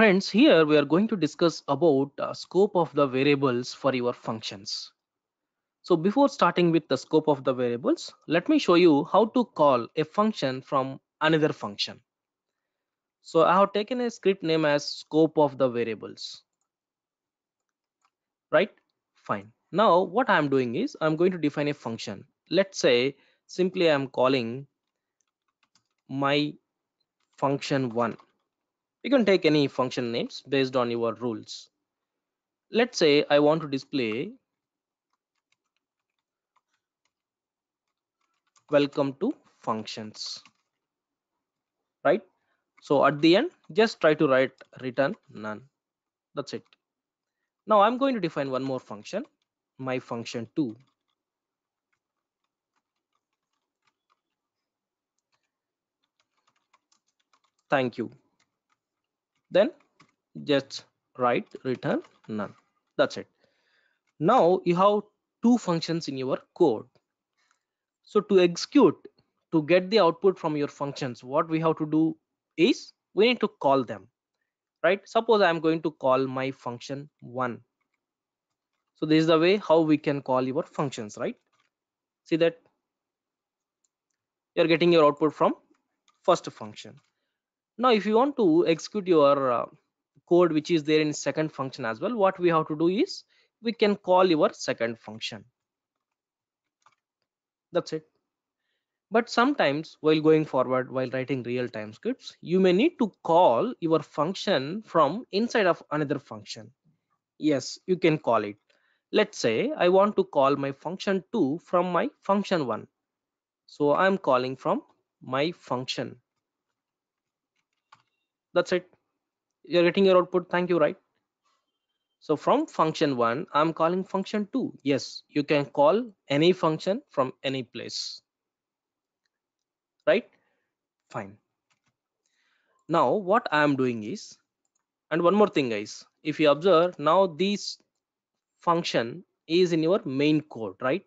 Friends, here we are going to discuss about uh, scope of the variables for your functions. So before starting with the scope of the variables, let me show you how to call a function from another function. So I have taken a script name as scope of the variables. Right? Fine. Now what I'm doing is I'm going to define a function. Let's say simply I'm calling my function one you can take any function names based on your rules. Let's say I want to display welcome to functions, right? So at the end, just try to write return none. That's it. Now I'm going to define one more function, my function two. Thank you then just write return none that's it now you have two functions in your code so to execute to get the output from your functions what we have to do is we need to call them right suppose i'm going to call my function one so this is the way how we can call your functions right see that you're getting your output from first function now if you want to execute your uh, code which is there in second function as well what we have to do is we can call your second function that's it but sometimes while going forward while writing real-time scripts you may need to call your function from inside of another function yes you can call it let's say i want to call my function 2 from my function 1 so i'm calling from my function that's it you're getting your output thank you right so from function one i'm calling function two yes you can call any function from any place right fine now what i am doing is and one more thing guys if you observe now this function is in your main code right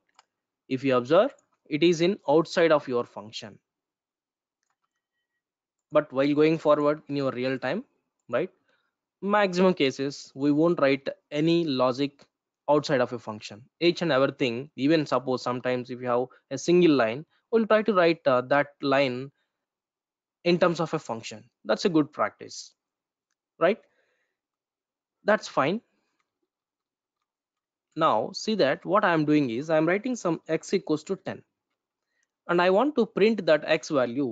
if you observe it is in outside of your function but while going forward in your real time right maximum cases we won't write any logic outside of a function each and everything even suppose sometimes if you have a single line we'll try to write uh, that line in terms of a function that's a good practice right that's fine now see that what i'm doing is i'm writing some x equals to 10 and i want to print that x value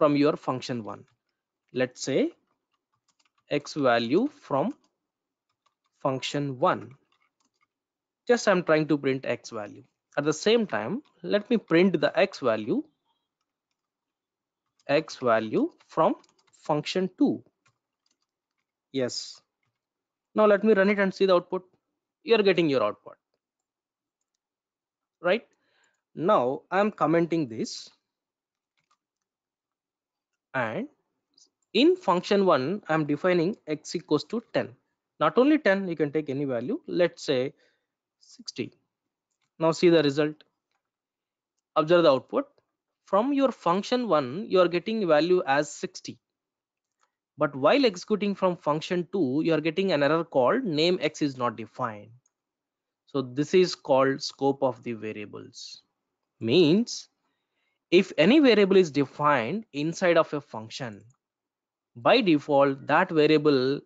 from your function one let's say x value from function one just i'm trying to print x value at the same time let me print the x value x value from function 2 yes now let me run it and see the output you're getting your output right now i'm commenting this and in function one i'm defining x equals to 10 not only 10 you can take any value let's say 60 now see the result observe the output from your function one you are getting value as 60 but while executing from function 2 you are getting an error called name x is not defined so this is called scope of the variables means if any variable is defined inside of a function by default that variable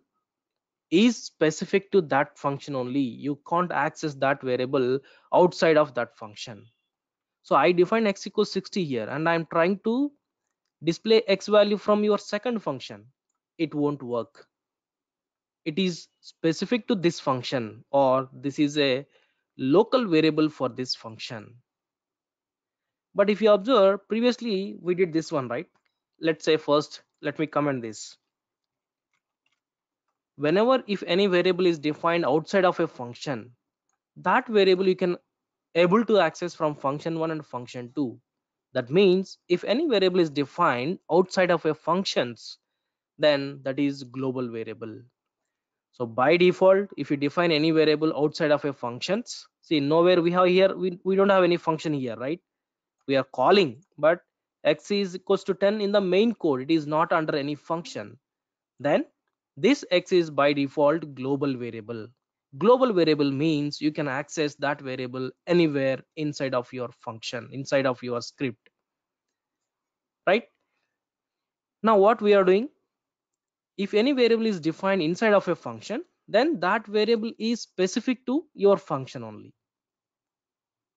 is specific to that function only you can't access that variable outside of that function so i define x equals 60 here and i'm trying to display x value from your second function it won't work it is specific to this function or this is a local variable for this function but if you observe previously we did this one right let's say first let me comment this whenever if any variable is defined outside of a function that variable you can able to access from function 1 and function 2 that means if any variable is defined outside of a functions then that is global variable so by default if you define any variable outside of a functions see nowhere we have here we, we don't have any function here right we are calling but x is equals to 10 in the main code it is not under any function then this x is by default global variable global variable means you can access that variable anywhere inside of your function inside of your script right now what we are doing if any variable is defined inside of a function then that variable is specific to your function only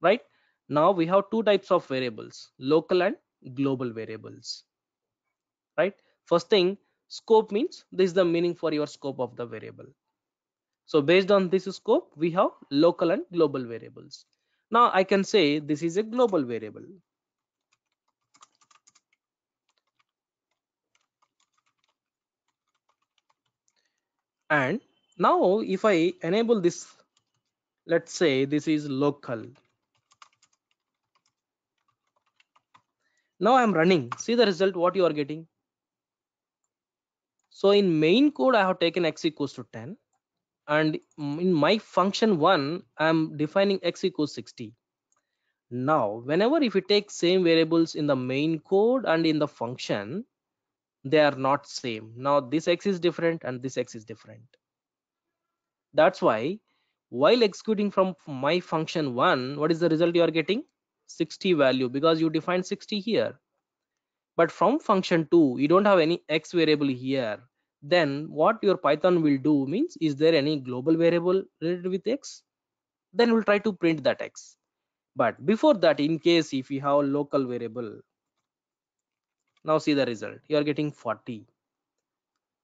right now we have two types of variables local and global variables right first thing scope means this is the meaning for your scope of the variable so based on this scope we have local and global variables now i can say this is a global variable and now if i enable this let's say this is local now i'm running see the result what you are getting so in main code i have taken x equals to 10 and in my function one i'm defining x equals 60 now whenever if you take same variables in the main code and in the function they are not same now this x is different and this x is different that's why while executing from my function one what is the result you are getting 60 value because you define 60 here but from function 2 you don't have any x variable here then what your python will do means is there any global variable related with x then we'll try to print that x but before that in case if you have a local variable now see the result you are getting 40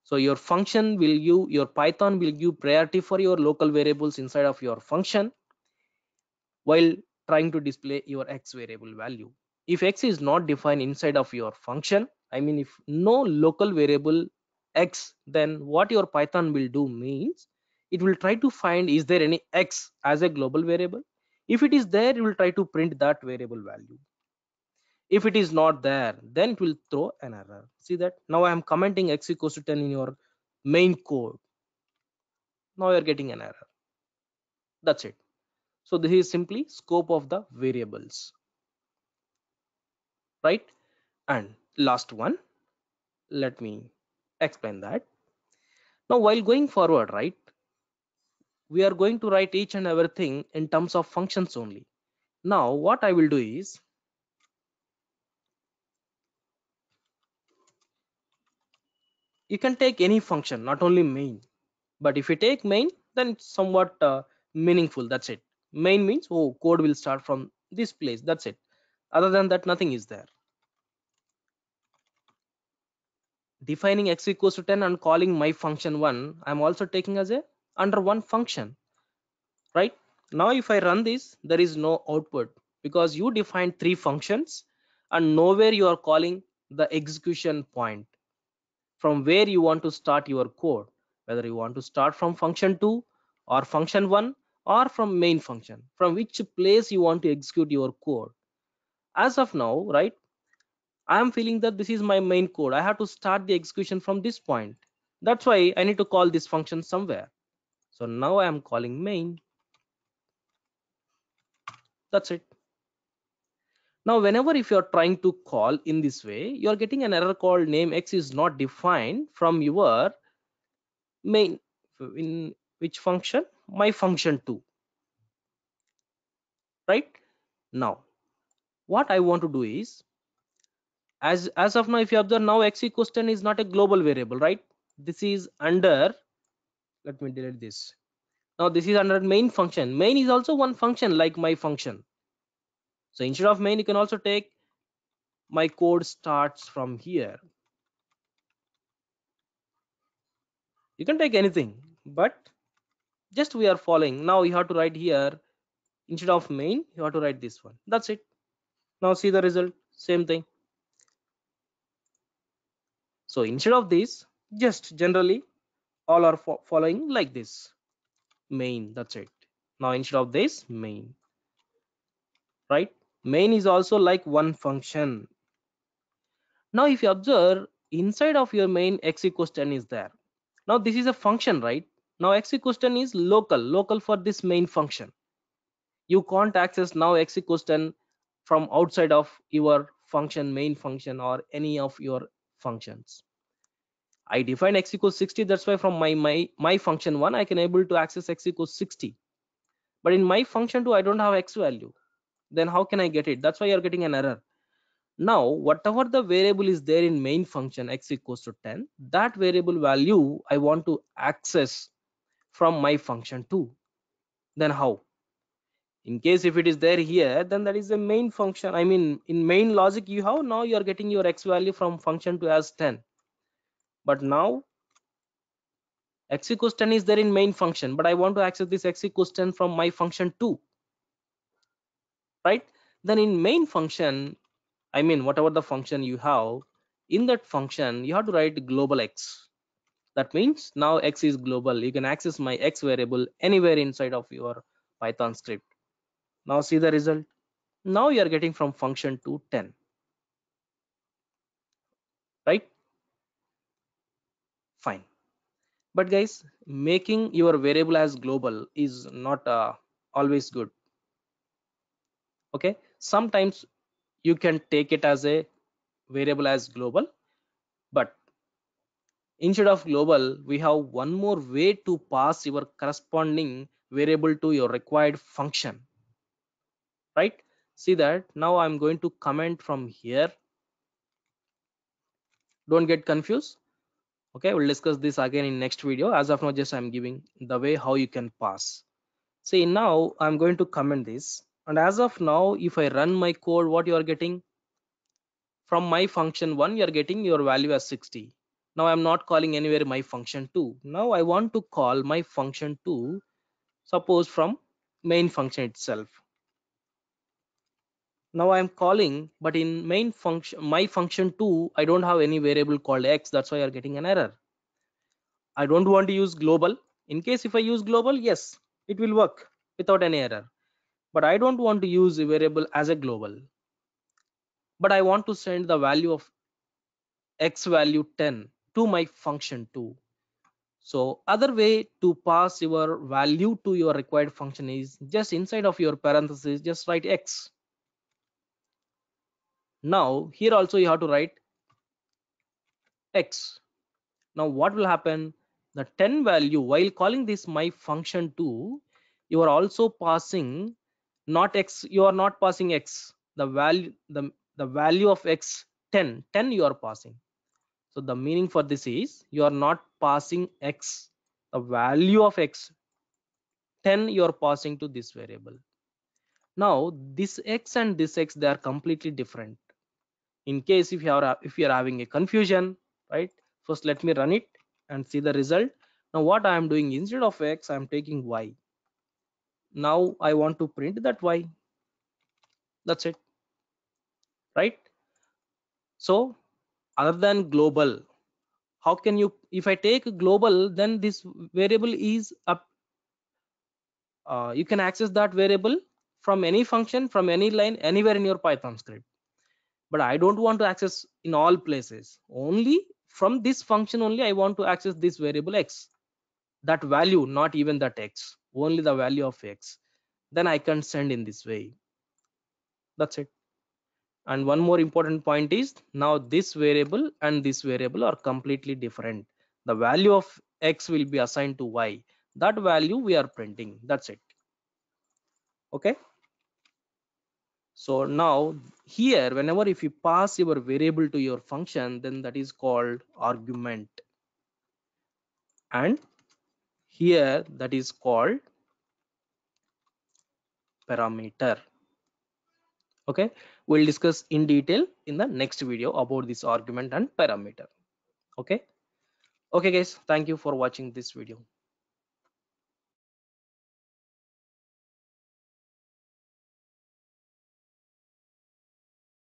so your function will give your python will give priority for your local variables inside of your function while trying to display your x variable value if x is not defined inside of your function i mean if no local variable x then what your python will do means it will try to find is there any x as a global variable if it is there it will try to print that variable value if it is not there then it will throw an error see that now i am commenting x equals to 10 in your main code now you're getting an error that's it so this is simply scope of the variables, right? And last one, let me explain that. Now while going forward, right, we are going to write each and everything in terms of functions only. Now what I will do is, you can take any function, not only main, but if you take main, then somewhat uh, meaningful, that's it main means oh code will start from this place that's it other than that nothing is there defining x equals to 10 and calling my function 1 i'm also taking as a under one function right now if i run this there is no output because you defined three functions and nowhere you are calling the execution point from where you want to start your code whether you want to start from function 2 or function 1 or from main function from which place you want to execute your code as of now right i am feeling that this is my main code i have to start the execution from this point that's why i need to call this function somewhere so now i am calling main that's it now whenever if you are trying to call in this way you are getting an error called name x is not defined from your main in which function my function 2 right now what I want to do is as as of now if you observe now x equals 10 is not a global variable right this is under let me delete this now this is under main function main is also one function like my function so instead of main you can also take my code starts from here you can take anything but just we are following now you have to write here instead of main you have to write this one that's it now see the result same thing so instead of this just generally all are fo following like this main that's it now instead of this main right main is also like one function now if you observe inside of your main x equals 10 is there now this is a function right now x execution is local, local for this main function. You can't access now x execution from outside of your function, main function or any of your functions. I define x equals 60. That's why from my, my, my function one, I can able to access x equals 60. But in my function two, I don't have X value. Then how can I get it? That's why you're getting an error. Now, whatever the variable is there in main function x equals to 10, that variable value I want to access from my function 2 then how in case if it is there here then that is the main function i mean in main logic you have now you are getting your x value from function 2 as 10 but now x equals 10 is there in main function but i want to access this x equals 10 from my function 2 right then in main function i mean whatever the function you have in that function you have to write global x that means now x is global you can access my x variable anywhere inside of your python script now see the result now you are getting from function to 10 right fine but guys making your variable as global is not uh, always good okay sometimes you can take it as a variable as global but instead of global we have one more way to pass your corresponding variable to your required function right see that now i'm going to comment from here don't get confused okay we'll discuss this again in next video as of now just i'm giving the way how you can pass see now i'm going to comment this and as of now if i run my code what you are getting from my function one you are getting your value as 60 now i'm not calling anywhere my function 2 now i want to call my function 2 suppose from main function itself now i am calling but in main function my function 2 i don't have any variable called x that's why you're getting an error i don't want to use global in case if i use global yes it will work without any error but i don't want to use a variable as a global but i want to send the value of x value 10 to my function 2 so other way to pass your value to your required function is just inside of your parenthesis just write x now here also you have to write x now what will happen the 10 value while calling this my function 2 you are also passing not x you are not passing x the value the the value of x 10 10 you are passing so the meaning for this is you are not passing x the value of x 10 you are passing to this variable now this x and this x they are completely different in case if you are if you are having a confusion right first let me run it and see the result now what i am doing instead of x i am taking y now i want to print that y that's it right so other than global how can you if i take global then this variable is up uh, you can access that variable from any function from any line anywhere in your python script but i don't want to access in all places only from this function only i want to access this variable x that value not even that x only the value of x then i can send in this way that's it and one more important point is now this variable and this variable are completely different the value of x will be assigned to y that value we are printing that's it okay so now here whenever if you pass your variable to your function then that is called argument and here that is called parameter okay we'll discuss in detail in the next video about this argument and parameter okay okay guys thank you for watching this video